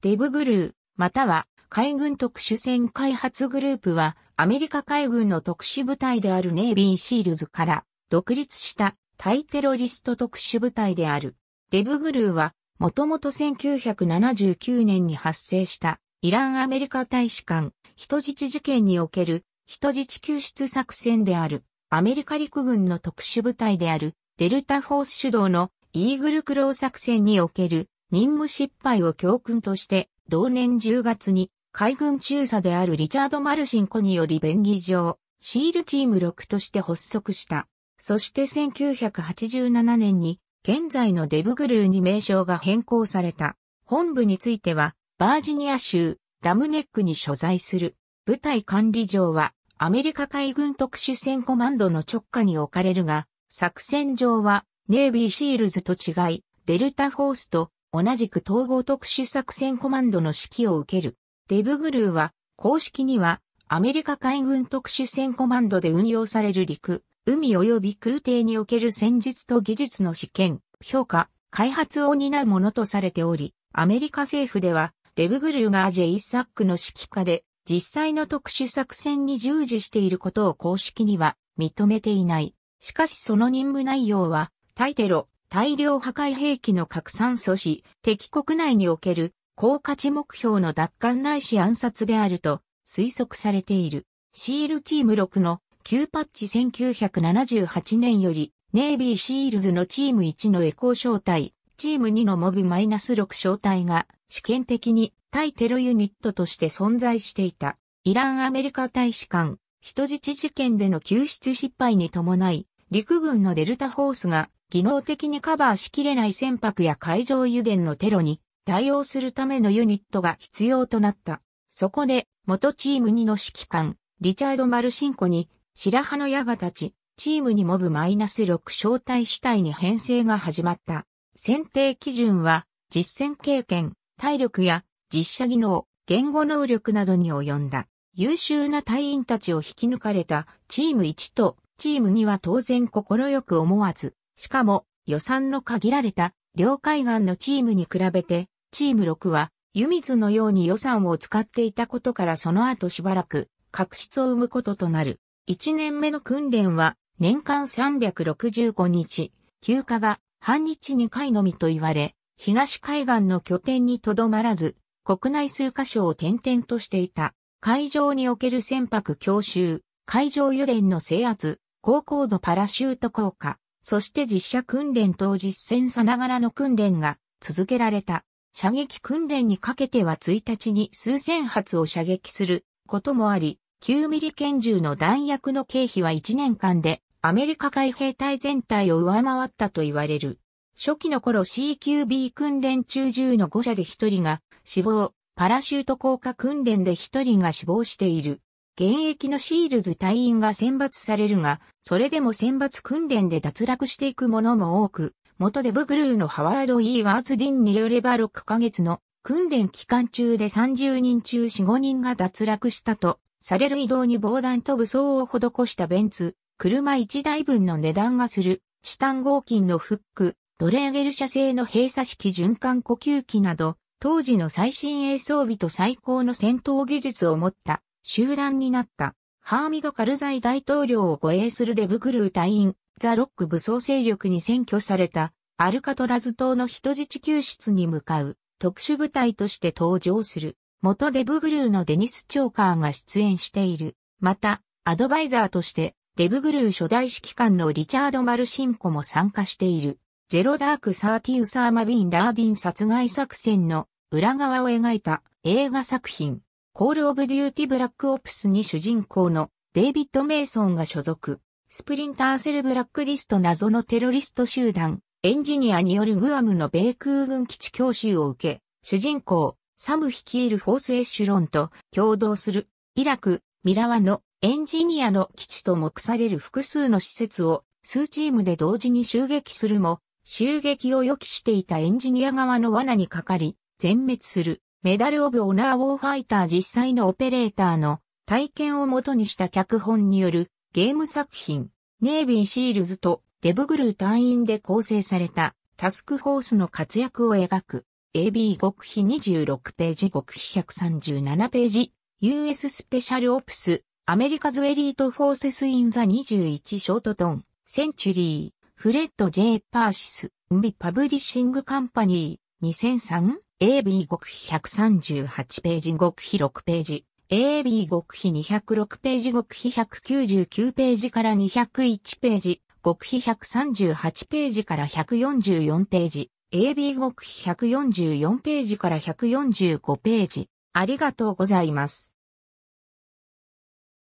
デブグルー、または海軍特殊船開発グループはアメリカ海軍の特殊部隊であるネイビーシールズから独立した対テロリスト特殊部隊である。デブグルーはもともと1979年に発生したイランアメリカ大使館人質事件における人質救出作戦であるアメリカ陸軍の特殊部隊であるデルタフォース主導のイーグルクロー作戦における任務失敗を教訓として、同年10月に海軍中佐であるリチャード・マルシンコにより便宜上、シールチーム6として発足した。そして1987年に、現在のデブグルーに名称が変更された。本部については、バージニア州、ラムネックに所在する。部隊管理上は、アメリカ海軍特殊戦コマンドの直下に置かれるが、作戦上は、ネイビーシールズと違い、デルタフォースと同じく統合特殊作戦コマンドの指揮を受ける。デブグルーは、公式には、アメリカ海軍特殊戦コマンドで運用される陸、海及び空挺における戦術と技術の試験、評価、開発を担うものとされており、アメリカ政府では、デブグルーがジェイサックの指揮下で、実際の特殊作戦に従事していることを公式には認めていない。しかしその任務内容は、対テロ、大量破壊兵器の拡散阻止、敵国内における高価値目標の奪還ないし暗殺であると推測されている。シールチーム6の9パッチ1978年よりネイビーシールズのチーム1のエコー小隊、チーム2のモブ -6 小隊が試験的に対テロユニットとして存在していた。イランアメリカ大使館、人質事件での救出失敗に伴い、陸軍のデルタホースが技能的にカバーしきれない船舶や海上油田のテロに対応するためのユニットが必要となった。そこで、元チーム2の指揮官、リチャード・マルシンコに、白羽の矢が立ち、チームにモブマイナス6招待主体に編成が始まった。選定基準は、実戦経験、体力や実写技能、言語能力などに及んだ。優秀な隊員たちを引き抜かれたチーム1とチーム2は当然心よく思わず、しかも、予算の限られた両海岸のチームに比べて、チーム6は湯水のように予算を使っていたことからその後しばらく、確執を生むこととなる。1年目の訓練は、年間365日、休暇が半日2回のみと言われ、東海岸の拠点にとどまらず、国内数箇所を転々としていた。海上における船舶強襲、海上油田の制圧、高高度パラシュート降下、そして実射訓練等実践さながらの訓練が続けられた。射撃訓練にかけては1日に数千発を射撃することもあり、9ミリ拳銃の弾薬の経費は1年間でアメリカ海兵隊全体を上回ったと言われる。初期の頃 CQB 訓練中銃の5社で1人が死亡、パラシュート降下訓練で1人が死亡している。現役のシールズ隊員が選抜されるが、それでも選抜訓練で脱落していくものも多く、元デブグルーのハワード・イー・ワーズディンによれば6ヶ月の訓練期間中で30人中4、5人が脱落したと、される移動に防弾と武装を施したベンツ、車1台分の値段がする、チタン合金のフック、ドレーゲル社製の閉鎖式循環呼吸器など、当時の最新鋭装備と最高の戦闘技術を持った集団になった、ハーミド・カルザイ大統領を護衛するデブクルー隊員、ザ・ロック武装勢力に占拠された、アルカトラズ島の人質救出に向かう、特殊部隊として登場する、元デブグルーのデニス・チョーカーが出演している。また、アドバイザーとして、デブグルー初代指揮官のリチャード・マルシンコも参加している。ゼロダーク・サーティウサーマ・ビン・ラーディン殺害作戦の裏側を描いた映画作品。コールオブデューティブラックオプスに主人公のデイビッド・メイソンが所属、スプリンターセルブラックリスト謎のテロリスト集団、エンジニアによるグアムの米空軍基地教習を受け、主人公、サム率いるフォースエッシュロンと共同する、イラク、ミラワのエンジニアの基地と目される複数の施設を数チームで同時に襲撃するも、襲撃を予期していたエンジニア側の罠にかかり、全滅する。メダル・オブ・オナー・ウォーファイター実際のオペレーターの体験をもとにした脚本によるゲーム作品、ネイビー・シールズとデブグルー隊員で構成されたタスクフォースの活躍を描く AB 極秘26ページ極秘137ページ US スペシャルオプスアメリカズエリートフォーセスインザ21ショートトンセンチュリーフレッド J パーシスンビパブリッシングカンパニー2003 AB 極秘138ページ極秘6ページ AB 極秘206ページ極秘199ページから201ページ極秘138ページから144ページ AB 極秘144ページから145ページありがとうございます。